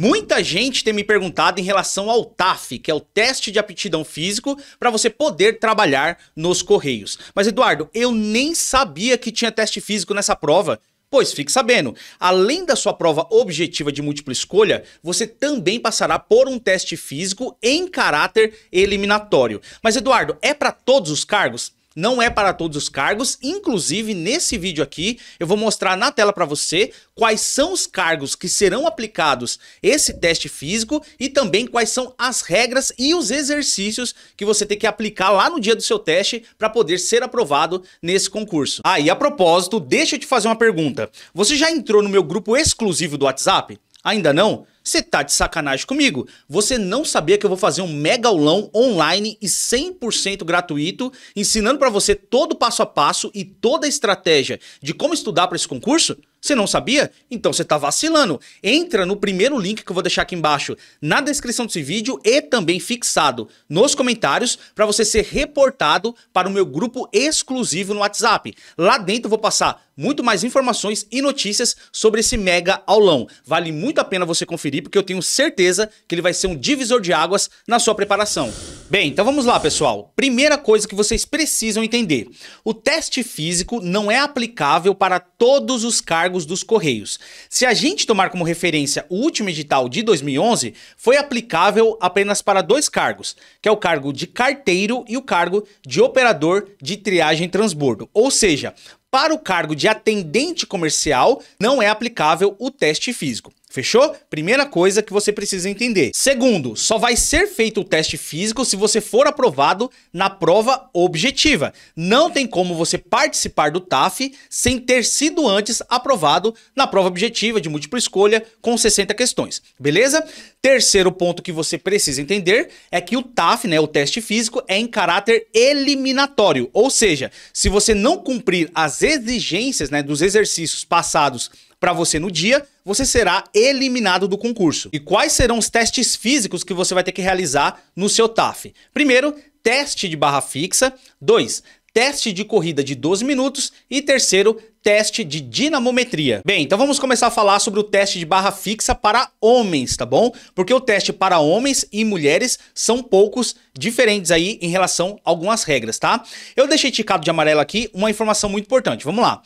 Muita gente tem me perguntado em relação ao TAF, que é o teste de aptidão físico para você poder trabalhar nos Correios. Mas Eduardo, eu nem sabia que tinha teste físico nessa prova. Pois fique sabendo, além da sua prova objetiva de múltipla escolha, você também passará por um teste físico em caráter eliminatório. Mas Eduardo, é para todos os cargos? não é para todos os cargos. Inclusive, nesse vídeo aqui, eu vou mostrar na tela para você quais são os cargos que serão aplicados esse teste físico e também quais são as regras e os exercícios que você tem que aplicar lá no dia do seu teste para poder ser aprovado nesse concurso. Ah, a propósito, deixa eu te fazer uma pergunta. Você já entrou no meu grupo exclusivo do WhatsApp? Ainda não? Você tá de sacanagem comigo? Você não sabia que eu vou fazer um mega aulão online e 100% gratuito, ensinando para você todo o passo a passo e toda a estratégia de como estudar para esse concurso? Você não sabia? Então você está vacilando. Entra no primeiro link que eu vou deixar aqui embaixo, na descrição desse vídeo e também fixado nos comentários para você ser reportado para o meu grupo exclusivo no WhatsApp. Lá dentro eu vou passar muito mais informações e notícias sobre esse mega aulão. Vale muito a pena você conferir, porque eu tenho certeza que ele vai ser um divisor de águas na sua preparação. Bem, então vamos lá, pessoal. Primeira coisa que vocês precisam entender: o teste físico não é aplicável para todos os cargos dos Correios. Se a gente tomar como referência o último edital de 2011, foi aplicável apenas para dois cargos, que é o cargo de carteiro e o cargo de operador de triagem transbordo. Ou seja, para o cargo de atendente comercial, não é aplicável o teste físico. Fechou? Primeira coisa que você precisa entender. Segundo, só vai ser feito o teste físico se você for aprovado na prova objetiva. Não tem como você participar do TAF sem ter sido antes aprovado na prova objetiva de múltipla escolha com 60 questões, beleza? Terceiro ponto que você precisa entender é que o TAF, né, o teste físico, é em caráter eliminatório, ou seja, se você não cumprir as exigências, né, dos exercícios passados para você no dia, você será eliminado do concurso. E quais serão os testes físicos que você vai ter que realizar no seu TAF? Primeiro, teste de barra fixa. Dois, teste de corrida de 12 minutos e terceiro, teste de dinamometria. Bem, então vamos começar a falar sobre o teste de barra fixa para homens, tá bom? Porque o teste para homens e mulheres são poucos diferentes aí em relação a algumas regras, tá? Eu deixei ticado de amarelo aqui uma informação muito importante. Vamos lá.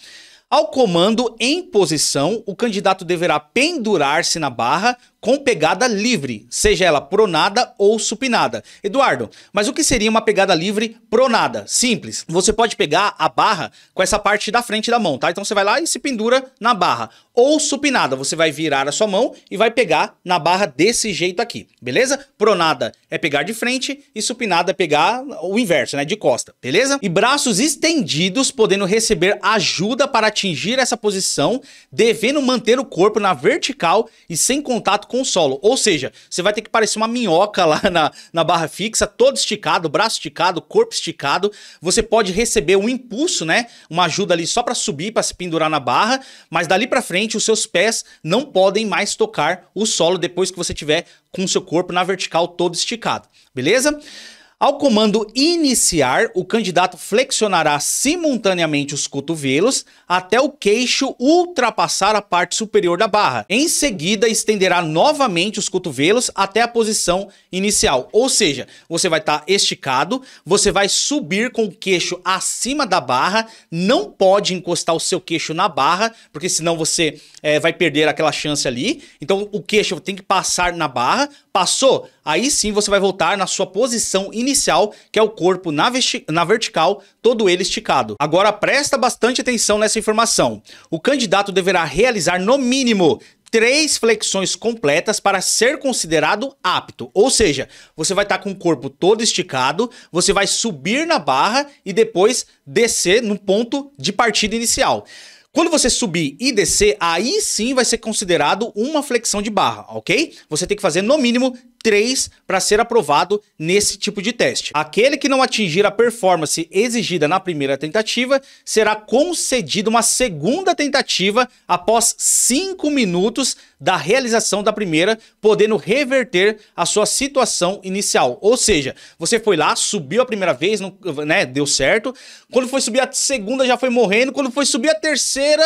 Ao comando em posição, o candidato deverá pendurar-se na barra com pegada livre, seja ela pronada ou supinada. Eduardo, mas o que seria uma pegada livre pronada? Simples. Você pode pegar a barra com essa parte da frente da mão, tá? Então você vai lá e se pendura na barra. Ou supinada, você vai virar a sua mão e vai pegar na barra desse jeito aqui, beleza? Pronada é pegar de frente e supinada é pegar o inverso, né? De costa, beleza? E braços estendidos, podendo receber ajuda para atingir essa posição, devendo manter o corpo na vertical e sem contato com o solo. Ou seja, você vai ter que parecer uma minhoca lá na, na barra fixa, todo esticado, braço esticado, corpo esticado. Você pode receber um impulso, né? Uma ajuda ali só para subir, para se pendurar na barra, mas dali para frente os seus pés não podem mais tocar o solo depois que você tiver com o seu corpo na vertical todo esticado. Beleza? Ao comando iniciar, o candidato flexionará simultaneamente os cotovelos até o queixo ultrapassar a parte superior da barra. Em seguida, estenderá novamente os cotovelos até a posição inicial. Ou seja, você vai estar tá esticado, você vai subir com o queixo acima da barra, não pode encostar o seu queixo na barra, porque senão você é, vai perder aquela chance ali. Então, o queixo tem que passar na barra, Passou? Aí sim você vai voltar na sua posição inicial, que é o corpo na, na, vertical, todo ele esticado. Agora presta bastante atenção nessa informação. O candidato deverá realizar no mínimo três flexões completas para ser considerado apto. Ou seja, você vai estar tá com o corpo todo esticado, você vai subir na barra e depois descer no ponto de partida inicial. Quando você subir e descer, aí sim vai ser considerado uma flexão de barra, ok? Você tem que fazer no mínimo três para ser aprovado nesse tipo de teste. Aquele que não atingir a performance exigida na primeira tentativa será concedido uma segunda tentativa após cinco minutos da realização da primeira, podendo reverter a sua situação inicial. Ou seja, você foi lá, subiu a primeira vez, não, né, deu certo. Quando foi subir a segunda já foi morrendo. Quando foi subir a terceira,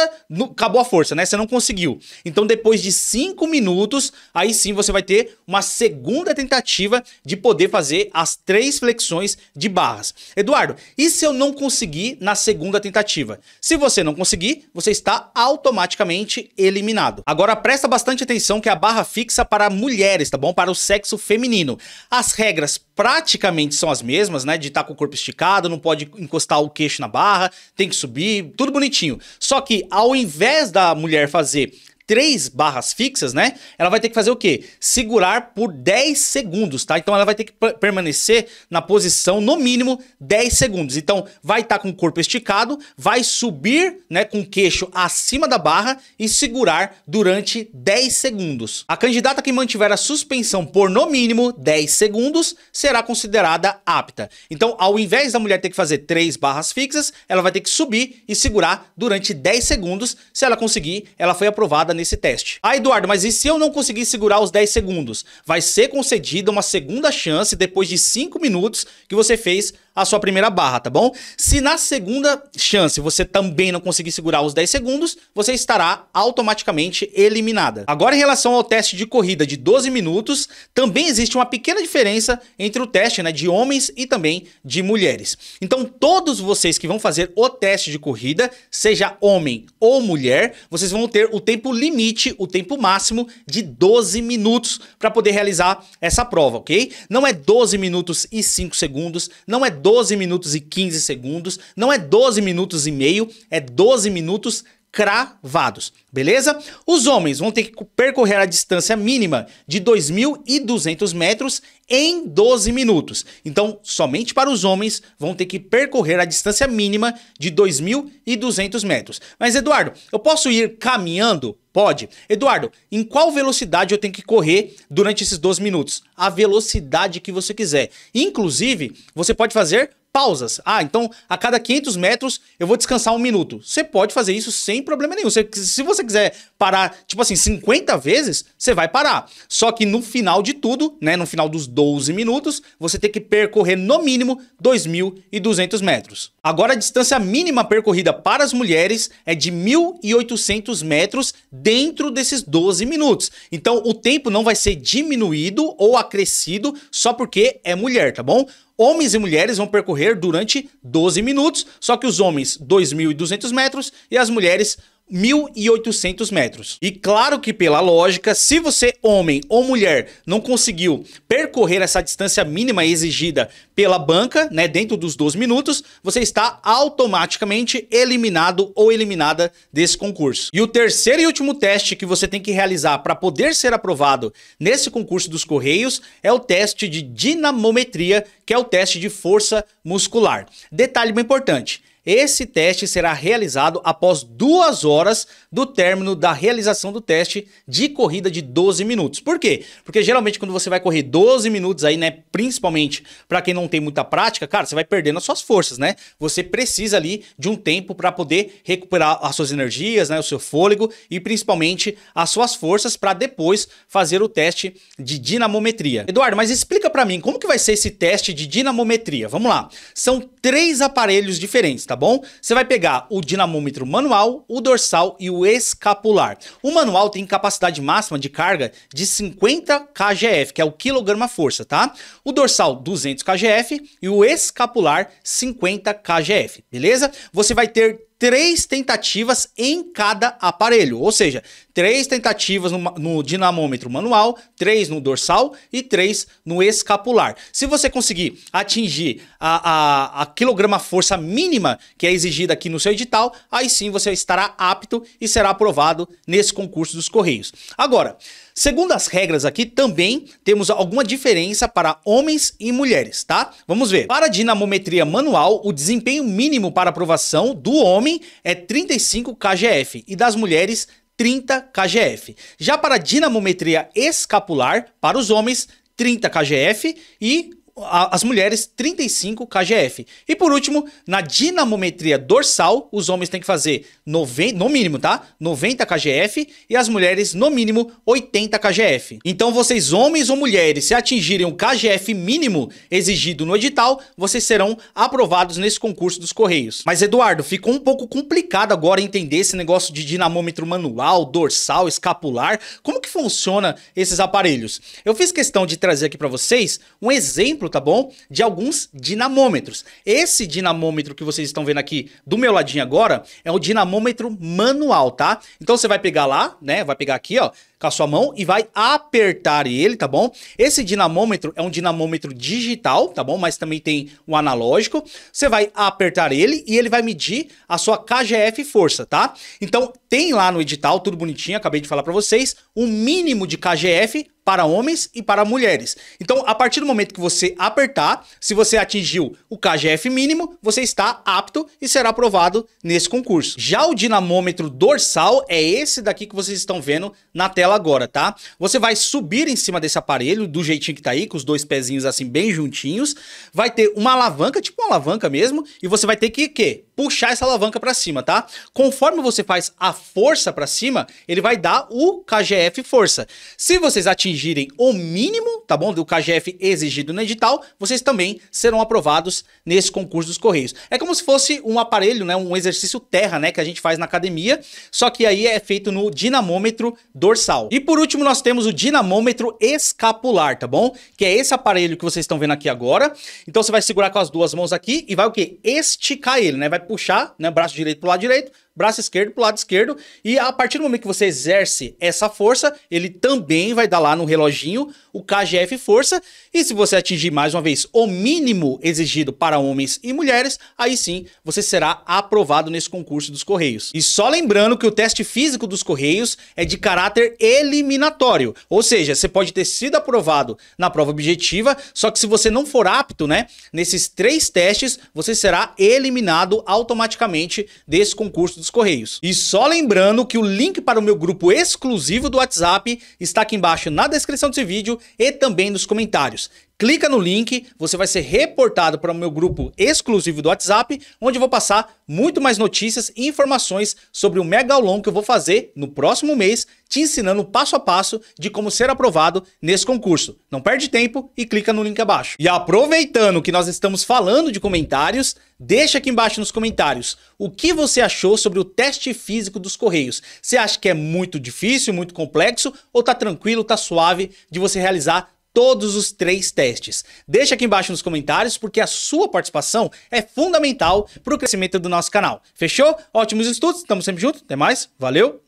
acabou a força, né? Você não conseguiu. Então depois de cinco minutos, aí sim você vai ter uma segunda segunda tentativa de poder fazer as três flexões de barras. Eduardo, e se eu não conseguir na segunda tentativa? Se você não conseguir, você está automaticamente eliminado. Agora presta bastante atenção que a barra fixa para mulheres, tá bom? Para o sexo feminino. As regras praticamente são as mesmas, né? De estar tá com o corpo esticado, não pode encostar o queixo na barra, tem que subir, tudo bonitinho. Só que ao invés da mulher fazer três barras fixas, né? Ela vai ter que fazer o quê? Segurar por 10 segundos, tá? Então ela vai ter que permanecer na posição no mínimo 10 segundos. Então vai estar tá com o corpo esticado, vai subir, né, com o queixo acima da barra e segurar durante 10 segundos. A candidata que mantiver a suspensão por no mínimo 10 segundos será considerada apta. Então, ao invés da mulher ter que fazer três barras fixas, ela vai ter que subir e segurar durante 10 segundos. Se ela conseguir, ela foi aprovada nesse teste. Ah, Eduardo, mas e se eu não conseguir segurar os 10 segundos? Vai ser concedida uma segunda chance depois de 5 minutos que você fez a sua primeira barra, tá bom? Se na segunda chance você também não conseguir segurar os 10 segundos, você estará automaticamente eliminada. Agora, em relação ao teste de corrida de 12 minutos, também existe uma pequena diferença entre o teste né, de homens e também de mulheres. Então, todos vocês que vão fazer o teste de corrida, seja homem ou mulher, vocês vão ter o tempo limite, o tempo máximo de 12 minutos para poder realizar essa prova, ok? Não é 12 minutos e 5 segundos, não é 12 minutos e 15 segundos, não é 12 minutos e meio, é 12 minutos cravados, beleza? Os homens vão ter que percorrer a distância mínima de 2.200 metros em 12 minutos. Então, somente para os homens vão ter que percorrer a distância mínima de 2.200 metros. Mas, Eduardo, eu posso ir caminhando? Pode. Eduardo, em qual velocidade eu tenho que correr durante esses 12 minutos? A velocidade que você quiser. Inclusive, você pode fazer pausas. Ah, então a cada 500 metros eu vou descansar um minuto. Você pode fazer isso sem problema nenhum. se você quiser parar, tipo assim, 50 vezes, você vai parar. Só que no final de tudo, né, no final dos 12 minutos, você tem que percorrer no mínimo 2.200 metros. Agora a distância mínima percorrida para as mulheres é de 1.800 metros dentro desses 12 minutos. Então o tempo não vai ser diminuído ou acrescido só porque é mulher, tá bom? Homens e mulheres vão percorrer durante 12 minutos, só que os homens 2.200 metros e as mulheres 1.000 1.800 metros. E claro que pela lógica, se você homem ou mulher não conseguiu percorrer essa distância mínima exigida pela banca, né, dentro dos 12 minutos, você está automaticamente eliminado ou eliminada desse concurso. E o terceiro e último teste que você tem que realizar para poder ser aprovado nesse concurso dos Correios é o teste de dinamometria, que é o teste de força muscular. Detalhe bem importante, esse teste será realizado após duas horas do término da realização do teste de corrida de 12 minutos. Por quê? Porque geralmente quando você vai correr 12 minutos aí, né, principalmente para quem não tem muita prática, cara, você vai perdendo as suas forças, né? Você precisa ali de um tempo para poder recuperar as suas energias, né, o seu fôlego e principalmente as suas forças para depois fazer o teste de dinamometria. Eduardo, mas explica para mim como que vai ser esse teste de dinamometria? Vamos lá. São três aparelhos diferentes, tá Tá bom? Você vai pegar o dinamômetro manual, o dorsal e o escapular. O manual tem capacidade máxima de carga de 50 kgf, que é o quilograma força, tá? O dorsal 200 kgf e o escapular 50 kgf, beleza? Você vai ter três tentativas em cada aparelho, ou seja, três tentativas no, no, dinamômetro manual, três no dorsal e três no escapular. Se você conseguir atingir a, a, a quilograma força mínima que é exigida aqui no seu edital, aí sim você estará apto e será aprovado nesse concurso dos Correios. Agora, Segundo as regras aqui, também temos alguma diferença para homens e mulheres, tá? Vamos ver. Para dinamometria manual, o desempenho mínimo para aprovação do homem é 35 kgf e das mulheres 30 kgf. Já para dinamometria escapular, para os homens, 30 kgf e as mulheres 35 kgf. E por último, na dinamometria dorsal, os homens têm que fazer 90, no mínimo, tá? 90 kgf e as mulheres no mínimo 80 kgf. Então vocês homens ou mulheres, se atingirem o kgf mínimo exigido no edital, vocês serão aprovados nesse concurso dos Correios. Mas Eduardo, ficou um pouco complicado agora entender esse negócio de dinamômetro manual, dorsal, escapular. Como que funciona esses aparelhos? Eu fiz questão de trazer aqui para vocês um exemplo exemplo, tá bom? De alguns dinamômetros. Esse dinamômetro que vocês estão vendo aqui do meu ladinho agora é um dinamômetro manual, tá? Então você vai pegar lá, né? Vai pegar aqui, ó, com a sua mão e vai apertar ele, tá bom? Esse dinamômetro é um dinamômetro digital, tá bom? Mas também tem um analógico. Você vai apertar ele e ele vai medir a sua KGF força, tá? Então tem lá no edital, tudo bonitinho, acabei de falar para vocês, o um mínimo de KGF para homens e para mulheres. Então, a partir do momento que você apertar, se você atingiu o KGF mínimo, você está apto e será aprovado nesse concurso. Já o dinamômetro dorsal é esse daqui que vocês estão vendo na tela agora, tá? Você vai subir em cima desse aparelho do jeitinho que tá aí, com os dois pezinhos assim bem juntinhos, vai ter uma alavanca, tipo uma alavanca mesmo, e você vai ter que quê? Puxar essa alavanca para cima, tá? Conforme você faz a força para cima, ele vai dar o KGF força. Se vocês atingirem exigirem o mínimo, tá bom? Do KGF exigido no edital, vocês também serão aprovados nesse concurso dos Correios. É como se fosse um aparelho, né? Um exercício terra, né? Que a gente faz na academia, só que aí é feito no dinamômetro dorsal. E por último, nós temos o dinamômetro escapular, tá bom? Que é esse aparelho que vocês estão vendo aqui agora. Então você vai segurar com as duas mãos aqui e vai o quê? Esticar ele, né? Vai puxar, né? Braço direito pro lado direito, braço esquerdo pro lado esquerdo. E a partir do momento que você exerce essa força, ele também vai dar lá no reloginho o KGF força. E se você atingir mais uma vez o mínimo exigido para homens e mulheres, aí sim você será aprovado nesse concurso dos Correios. E só lembrando que o teste físico dos Correios é de caráter eliminatório. Ou seja, você pode ter sido aprovado na prova objetiva, só que se você não for apto, né, nesses três testes, você será eliminado automaticamente desse concurso dos dos Correios. E só lembrando que o link para o meu grupo exclusivo do WhatsApp está aqui embaixo na descrição desse vídeo e também nos comentários. Clica no link, você vai ser reportado para o meu grupo exclusivo do WhatsApp, onde eu vou passar muito mais notícias e informações sobre o mega aulão que eu vou fazer no próximo mês, te ensinando passo a passo de como ser aprovado nesse concurso. Não perde tempo e clica no link abaixo. E aproveitando que nós estamos falando de comentários, deixa aqui embaixo nos comentários o que você achou sobre o teste físico dos Correios. Você acha que é muito difícil, muito complexo ou tá tranquilo, tá suave de você realizar todos os três testes. Deixa aqui embaixo nos comentários, porque a sua participação é fundamental para o crescimento do nosso canal. Fechou? Ótimos estudos, estamos sempre juntos, até mais, valeu!